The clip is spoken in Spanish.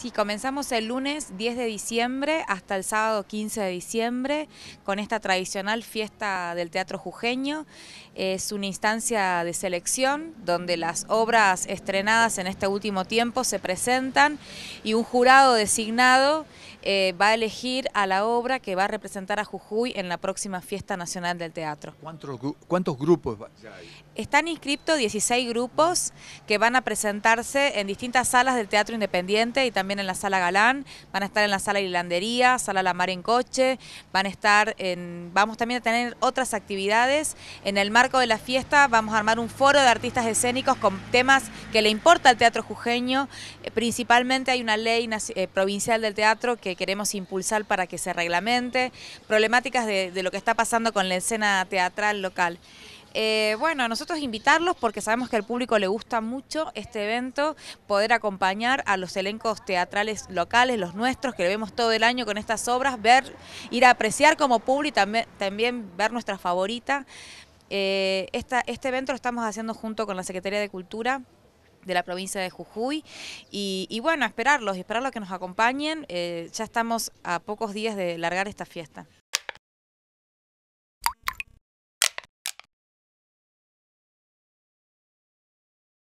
Sí, comenzamos el lunes 10 de diciembre hasta el sábado 15 de diciembre con esta tradicional fiesta del Teatro Jujeño. Es una instancia de selección donde las obras estrenadas en este último tiempo se presentan y un jurado designado eh, va a elegir a la obra que va a representar a Jujuy en la próxima Fiesta Nacional del Teatro. ¿Cuántos, grupos hay? Están inscriptos 16 grupos que van a presentarse en distintas salas del Teatro Independiente y también en la Sala Galán. Van a estar en la Sala Irlandería, Sala La Mar en Coche, van a estar en... Vamos también a tener otras actividades. En el marco de la fiesta vamos a armar un foro de artistas escénicos con temas que le importa al teatro jujeño. Eh, principalmente hay una ley eh, provincial del teatro que que queremos impulsar para que se reglamente, problemáticas de, lo que está pasando con la escena teatral local. Eh, bueno, nosotros invitarlos porque sabemos que al público le gusta mucho este evento, poder acompañar a los elencos teatrales locales, los nuestros, que lo vemos todo el año con estas obras, ver, ir a apreciar como público y también, ver nuestra favorita. Eh, este evento lo estamos haciendo junto con la Secretaría de Cultura, de la provincia de Jujuy. Y, bueno, esperarlos y esperar que nos acompañen. Eh, ya estamos a pocos días de largar esta fiesta.